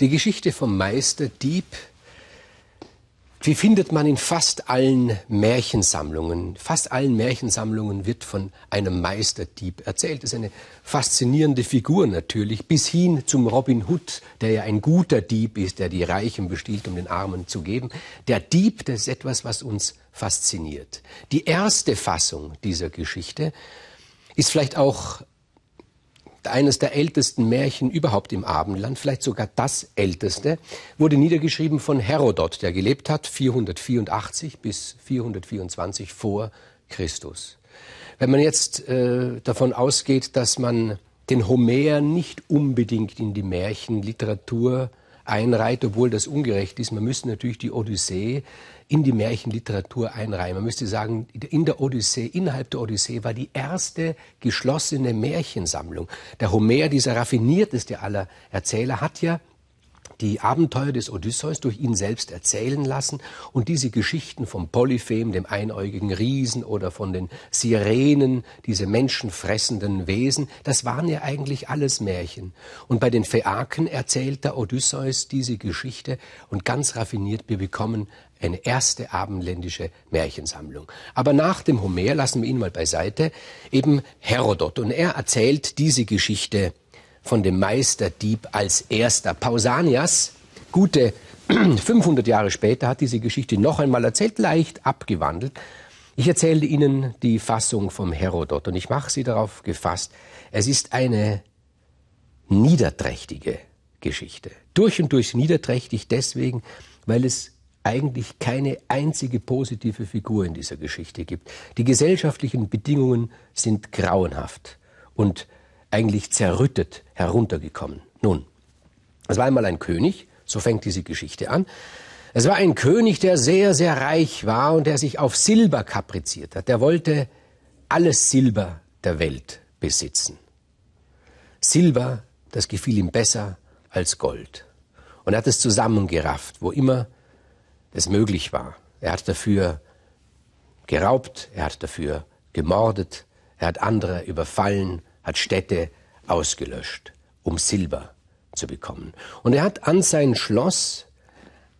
Die Geschichte vom Meisterdieb, die findet man in fast allen Märchensammlungen. Fast allen Märchensammlungen wird von einem Meisterdieb erzählt. Das ist eine faszinierende Figur natürlich, bis hin zum Robin Hood, der ja ein guter Dieb ist, der die Reichen bestiehlt, um den Armen zu geben. Der Dieb, das ist etwas, was uns fasziniert. Die erste Fassung dieser Geschichte ist vielleicht auch eines der ältesten Märchen überhaupt im Abendland, vielleicht sogar das älteste, wurde niedergeschrieben von Herodot, der gelebt hat 484 bis 424 vor Christus. Wenn man jetzt äh, davon ausgeht, dass man den Homer nicht unbedingt in die Märchenliteratur einreiht, obwohl das ungerecht ist, man müsste natürlich die Odyssee in die Märchenliteratur einreihen. Man müsste sagen, in der Odyssee, innerhalb der Odyssee war die erste geschlossene Märchensammlung. Der Homer, dieser raffinierteste aller Erzähler, hat ja die Abenteuer des Odysseus durch ihn selbst erzählen lassen und diese Geschichten vom Polyphem, dem einäugigen Riesen oder von den Sirenen, diese menschenfressenden Wesen, das waren ja eigentlich alles Märchen. Und bei den Phäaken erzählt der Odysseus diese Geschichte und ganz raffiniert, wir bekommen eine erste abendländische Märchensammlung. Aber nach dem Homer lassen wir ihn mal beiseite, eben Herodot. Und er erzählt diese Geschichte von dem Meisterdieb als erster. Pausanias, gute 500 Jahre später, hat diese Geschichte noch einmal erzählt, leicht abgewandelt. Ich erzähle Ihnen die Fassung vom Herodot und ich mache Sie darauf gefasst. Es ist eine niederträchtige Geschichte. Durch und durch niederträchtig deswegen, weil es eigentlich keine einzige positive Figur in dieser Geschichte gibt. Die gesellschaftlichen Bedingungen sind grauenhaft und eigentlich zerrüttet heruntergekommen. Nun, es war einmal ein König, so fängt diese Geschichte an. Es war ein König, der sehr, sehr reich war und der sich auf Silber kapriziert hat. Der wollte alles Silber der Welt besitzen. Silber, das gefiel ihm besser als Gold. Und er hat es zusammengerafft, wo immer es möglich war. Er hat dafür geraubt, er hat dafür gemordet, er hat andere überfallen, hat Städte ausgelöscht, um Silber zu bekommen. Und er hat an sein Schloss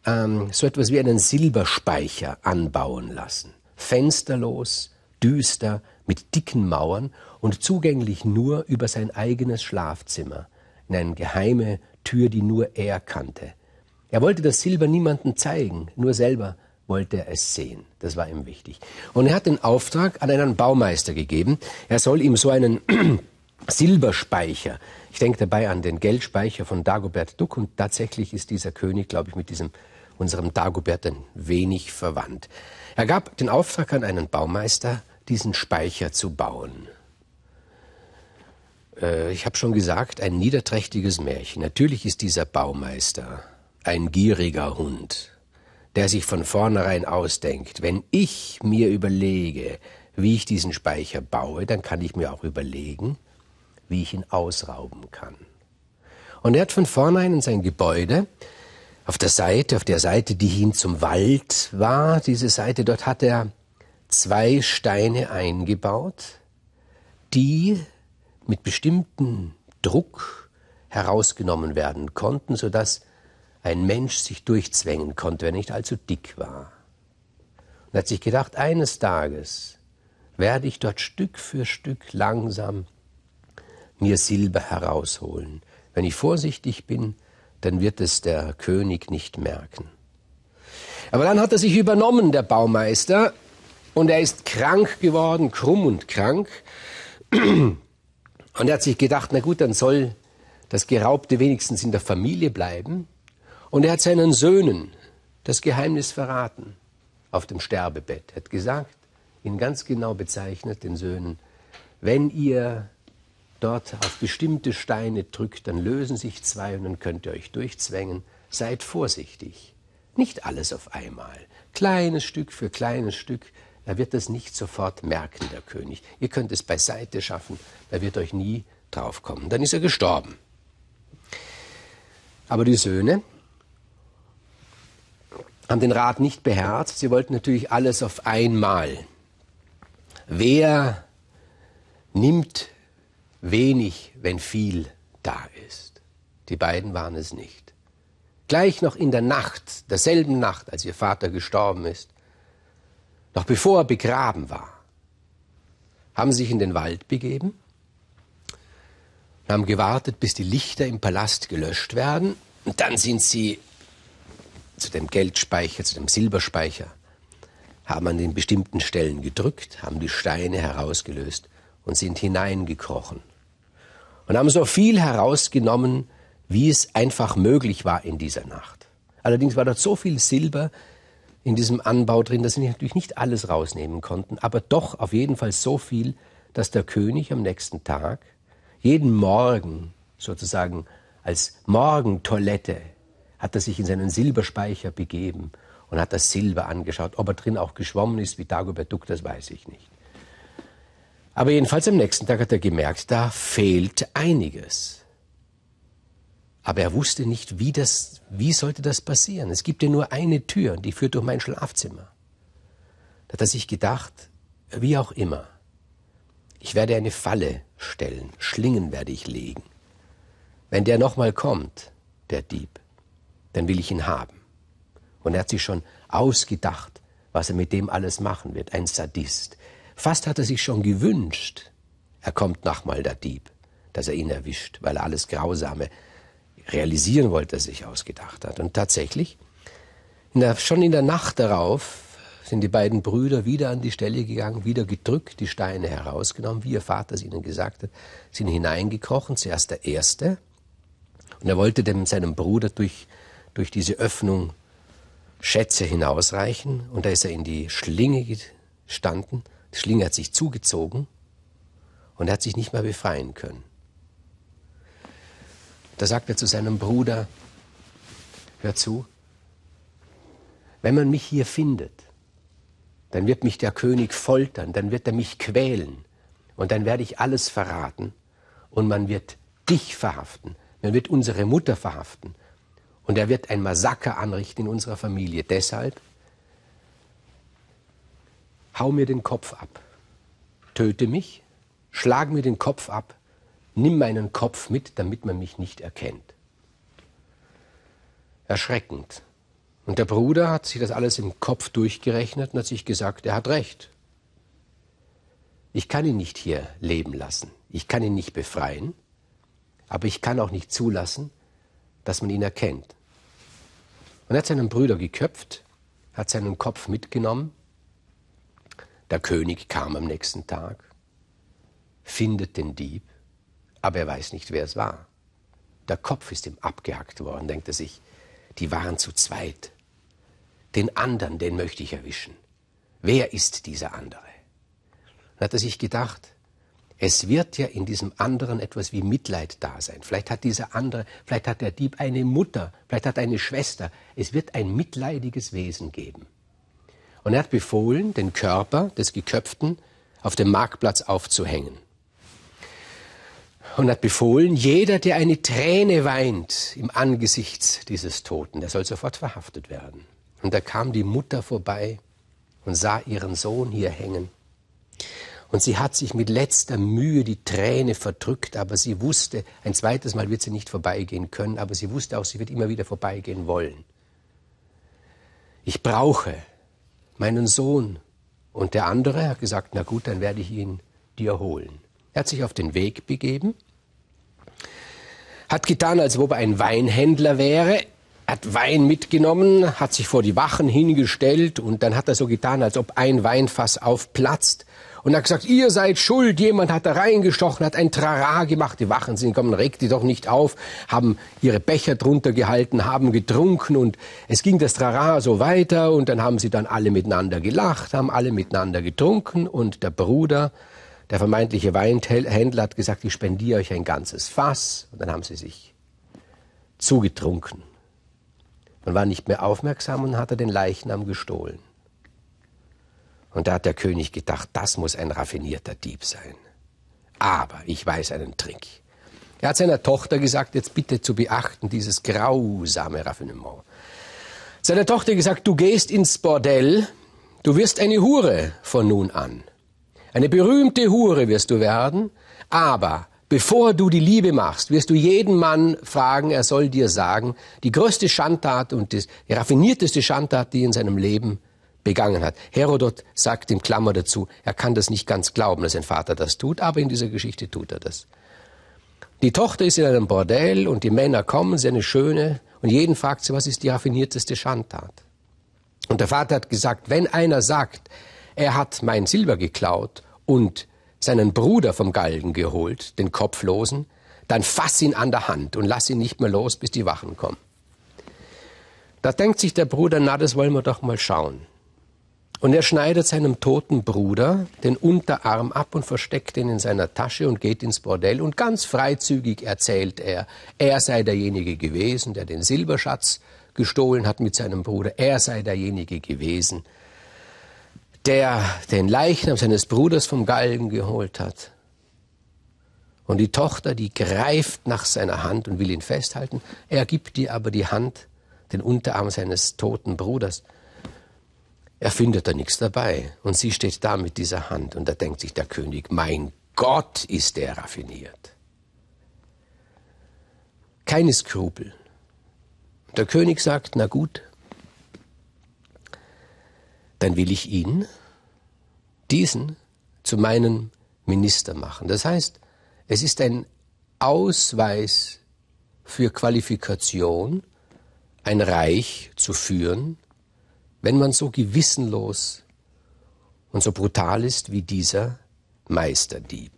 ähm, so etwas wie einen Silberspeicher anbauen lassen. Fensterlos, düster, mit dicken Mauern und zugänglich nur über sein eigenes Schlafzimmer, in eine geheime Tür, die nur er kannte. Er wollte das Silber niemandem zeigen, nur selber wollte er es sehen. Das war ihm wichtig. Und er hat den Auftrag an einen Baumeister gegeben, er soll ihm so einen Silberspeicher. Ich denke dabei an den Geldspeicher von Dagobert Duck und tatsächlich ist dieser König, glaube ich, mit diesem unserem Dagobert ein wenig verwandt. Er gab den Auftrag an einen Baumeister, diesen Speicher zu bauen. Äh, ich habe schon gesagt, ein niederträchtiges Märchen. Natürlich ist dieser Baumeister ein gieriger Hund, der sich von vornherein ausdenkt, wenn ich mir überlege, wie ich diesen Speicher baue, dann kann ich mir auch überlegen, wie ich ihn ausrauben kann. Und er hat von vornherein in sein Gebäude auf der Seite, auf der Seite, die hin zum Wald war, diese Seite, dort hat er zwei Steine eingebaut, die mit bestimmten Druck herausgenommen werden konnten, sodass ein Mensch sich durchzwängen konnte, wenn er nicht allzu dick war. Und er hat sich gedacht, eines Tages werde ich dort Stück für Stück langsam mir Silber herausholen. Wenn ich vorsichtig bin, dann wird es der König nicht merken. Aber dann hat er sich übernommen, der Baumeister, und er ist krank geworden, krumm und krank. Und er hat sich gedacht, na gut, dann soll das Geraubte wenigstens in der Familie bleiben. Und er hat seinen Söhnen das Geheimnis verraten auf dem Sterbebett. Er hat gesagt, ihn ganz genau bezeichnet, den Söhnen, wenn ihr dort auf bestimmte Steine drückt, dann lösen sich zwei und dann könnt ihr euch durchzwängen. Seid vorsichtig. Nicht alles auf einmal. Kleines Stück für kleines Stück, Er wird das nicht sofort merken, der König. Ihr könnt es beiseite schaffen, da wird euch nie draufkommen. Dann ist er gestorben. Aber die Söhne haben den Rat nicht beherzt. Sie wollten natürlich alles auf einmal. Wer nimmt wenig, wenn viel da ist. Die beiden waren es nicht. Gleich noch in der Nacht, derselben Nacht, als ihr Vater gestorben ist, noch bevor er begraben war, haben sie sich in den Wald begeben und haben gewartet, bis die Lichter im Palast gelöscht werden. Und dann sind sie zu dem Geldspeicher, zu dem Silberspeicher, haben an den bestimmten Stellen gedrückt, haben die Steine herausgelöst und sind hineingekrochen und haben so viel herausgenommen, wie es einfach möglich war in dieser Nacht. Allerdings war dort so viel Silber in diesem Anbau drin, dass sie natürlich nicht alles rausnehmen konnten, aber doch auf jeden Fall so viel, dass der König am nächsten Tag jeden Morgen sozusagen als Morgentoilette hat er sich in seinen Silberspeicher begeben und hat das Silber angeschaut. Ob er drin auch geschwommen ist wie Dagobert Duck, das weiß ich nicht. Aber jedenfalls am nächsten Tag hat er gemerkt, da fehlt einiges. Aber er wusste nicht, wie, das, wie sollte das passieren. Es gibt ja nur eine Tür und die führt durch mein Schlafzimmer. Da hat er sich gedacht, wie auch immer, ich werde eine Falle stellen, Schlingen werde ich legen. Wenn der nochmal kommt, der Dieb, dann will ich ihn haben. Und er hat sich schon ausgedacht, was er mit dem alles machen wird, ein Sadist. Fast hat er sich schon gewünscht, er kommt nochmal der Dieb, dass er ihn erwischt, weil er alles Grausame realisieren wollte, das er sich ausgedacht hat. Und tatsächlich, in der, schon in der Nacht darauf sind die beiden Brüder wieder an die Stelle gegangen, wieder gedrückt, die Steine herausgenommen, wie ihr Vater es ihnen gesagt hat, sind hineingekrochen, zuerst der Erste, und er wollte dem, seinem Bruder durch, durch diese Öffnung Schätze hinausreichen, und da ist er in die Schlinge gestanden, Schlinge hat sich zugezogen und hat sich nicht mehr befreien können. Da sagt er zu seinem Bruder, hör zu, wenn man mich hier findet, dann wird mich der König foltern, dann wird er mich quälen und dann werde ich alles verraten und man wird dich verhaften, man wird unsere Mutter verhaften und er wird ein Massaker anrichten in unserer Familie. Deshalb hau mir den Kopf ab, töte mich, schlag mir den Kopf ab, nimm meinen Kopf mit, damit man mich nicht erkennt. Erschreckend. Und der Bruder hat sich das alles im Kopf durchgerechnet und hat sich gesagt, er hat recht. Ich kann ihn nicht hier leben lassen. Ich kann ihn nicht befreien, aber ich kann auch nicht zulassen, dass man ihn erkennt. Und er hat seinen Bruder geköpft, hat seinen Kopf mitgenommen der König kam am nächsten Tag, findet den Dieb, aber er weiß nicht, wer es war. Der Kopf ist ihm abgehackt worden, denkt er sich. Die waren zu zweit. Den anderen, den möchte ich erwischen. Wer ist dieser andere? Dann hat er sich gedacht, es wird ja in diesem anderen etwas wie Mitleid da sein. Vielleicht hat dieser andere, vielleicht hat der Dieb eine Mutter, vielleicht hat eine Schwester. Es wird ein mitleidiges Wesen geben. Und er hat befohlen, den Körper des Geköpften auf dem Marktplatz aufzuhängen. Und hat befohlen, jeder, der eine Träne weint im Angesicht dieses Toten, der soll sofort verhaftet werden. Und da kam die Mutter vorbei und sah ihren Sohn hier hängen. Und sie hat sich mit letzter Mühe die Träne verdrückt, aber sie wusste, ein zweites Mal wird sie nicht vorbeigehen können, aber sie wusste auch, sie wird immer wieder vorbeigehen wollen. Ich brauche meinen Sohn. Und der andere hat gesagt, na gut, dann werde ich ihn dir holen. Er hat sich auf den Weg begeben, hat getan, als ob er ein Weinhändler wäre hat Wein mitgenommen, hat sich vor die Wachen hingestellt und dann hat er so getan, als ob ein Weinfass aufplatzt und hat gesagt, ihr seid schuld, jemand hat da reingestochen, hat ein Trara gemacht, die Wachen sind gekommen, regt die doch nicht auf, haben ihre Becher drunter gehalten, haben getrunken und es ging das Trara so weiter und dann haben sie dann alle miteinander gelacht, haben alle miteinander getrunken und der Bruder, der vermeintliche Weinhändler hat gesagt, ich spendiere euch ein ganzes Fass und dann haben sie sich zugetrunken und war nicht mehr aufmerksam und hatte den Leichnam gestohlen. Und da hat der König gedacht, das muss ein raffinierter Dieb sein. Aber ich weiß einen Trick. Er hat seiner Tochter gesagt, jetzt bitte zu beachten dieses grausame Raffinement. Seiner Tochter gesagt, du gehst ins Bordell, du wirst eine Hure von nun an. Eine berühmte Hure wirst du werden, aber Bevor du die Liebe machst, wirst du jeden Mann fragen, er soll dir sagen, die größte Schandtat und die raffinierteste Schandtat, die in seinem Leben begangen hat. Herodot sagt im Klammer dazu, er kann das nicht ganz glauben, dass sein Vater das tut, aber in dieser Geschichte tut er das. Die Tochter ist in einem Bordell und die Männer kommen, sie eine schöne, und jeden fragt sie, was ist die raffinierteste Schandtat? Und der Vater hat gesagt, wenn einer sagt, er hat mein Silber geklaut und seinen Bruder vom Galgen geholt, den Kopflosen, dann fass ihn an der Hand und lass ihn nicht mehr los, bis die Wachen kommen. Da denkt sich der Bruder, na, das wollen wir doch mal schauen. Und er schneidet seinem toten Bruder den Unterarm ab und versteckt ihn in seiner Tasche und geht ins Bordell. Und ganz freizügig erzählt er, er sei derjenige gewesen, der den Silberschatz gestohlen hat mit seinem Bruder. Er sei derjenige gewesen, der den Leichnam seines Bruders vom Galgen geholt hat. Und die Tochter, die greift nach seiner Hand und will ihn festhalten. Er gibt ihr aber die Hand, den Unterarm seines toten Bruders. Er findet da nichts dabei. Und sie steht da mit dieser Hand. Und da denkt sich der König, mein Gott ist der raffiniert. Keine Skrupel. Der König sagt, na gut, dann will ich ihn, diesen, zu meinem Minister machen. Das heißt, es ist ein Ausweis für Qualifikation, ein Reich zu führen, wenn man so gewissenlos und so brutal ist wie dieser Meisterdieb.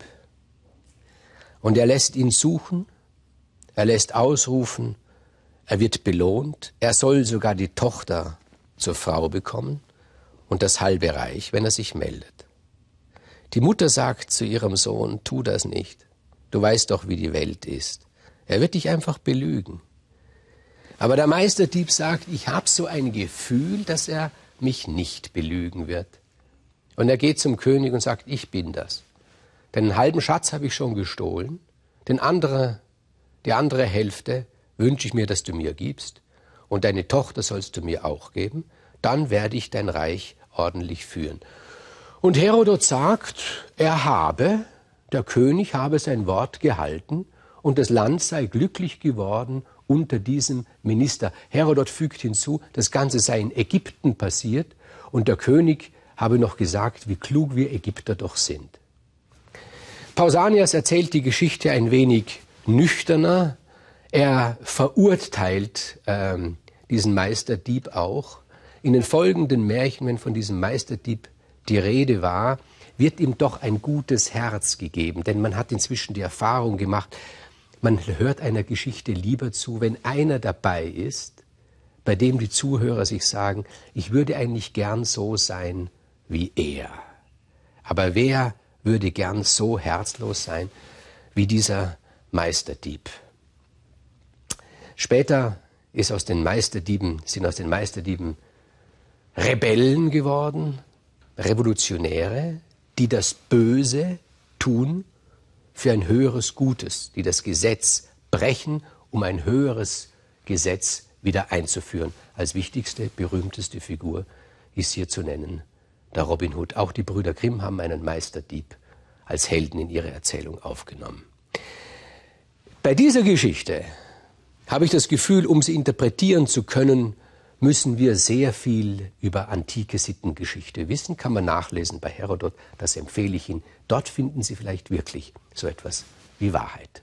Und er lässt ihn suchen, er lässt ausrufen, er wird belohnt, er soll sogar die Tochter zur Frau bekommen und das halbe Reich, wenn er sich meldet. Die Mutter sagt zu ihrem Sohn, tu das nicht. Du weißt doch, wie die Welt ist. Er wird dich einfach belügen. Aber der Meisterdieb sagt, ich habe so ein Gefühl, dass er mich nicht belügen wird. Und er geht zum König und sagt, ich bin das. Denn halben Schatz habe ich schon gestohlen, den andere, die andere Hälfte wünsche ich mir, dass du mir gibst, und deine Tochter sollst du mir auch geben, dann werde ich dein Reich ordentlich führen. Und Herodot sagt, er habe, der König habe sein Wort gehalten und das Land sei glücklich geworden unter diesem Minister. Herodot fügt hinzu, das Ganze sei in Ägypten passiert und der König habe noch gesagt, wie klug wir Ägypter doch sind. Pausanias erzählt die Geschichte ein wenig nüchterner. Er verurteilt ähm, diesen Meisterdieb auch in den folgenden Märchen, wenn von diesem Meisterdieb die Rede war, wird ihm doch ein gutes Herz gegeben, denn man hat inzwischen die Erfahrung gemacht, man hört einer Geschichte lieber zu, wenn einer dabei ist, bei dem die Zuhörer sich sagen, ich würde eigentlich gern so sein wie er. Aber wer würde gern so herzlos sein wie dieser Meisterdieb? Später ist aus den Meisterdieben, sind aus den Meisterdieben Rebellen geworden, Revolutionäre, die das Böse tun für ein höheres Gutes, die das Gesetz brechen, um ein höheres Gesetz wieder einzuführen. Als wichtigste, berühmteste Figur ist hier zu nennen der Robin Hood. Auch die Brüder Grimm haben einen Meisterdieb als Helden in ihre Erzählung aufgenommen. Bei dieser Geschichte habe ich das Gefühl, um sie interpretieren zu können, müssen wir sehr viel über antike Sittengeschichte wissen. Kann man nachlesen bei Herodot, das empfehle ich Ihnen. Dort finden Sie vielleicht wirklich so etwas wie Wahrheit.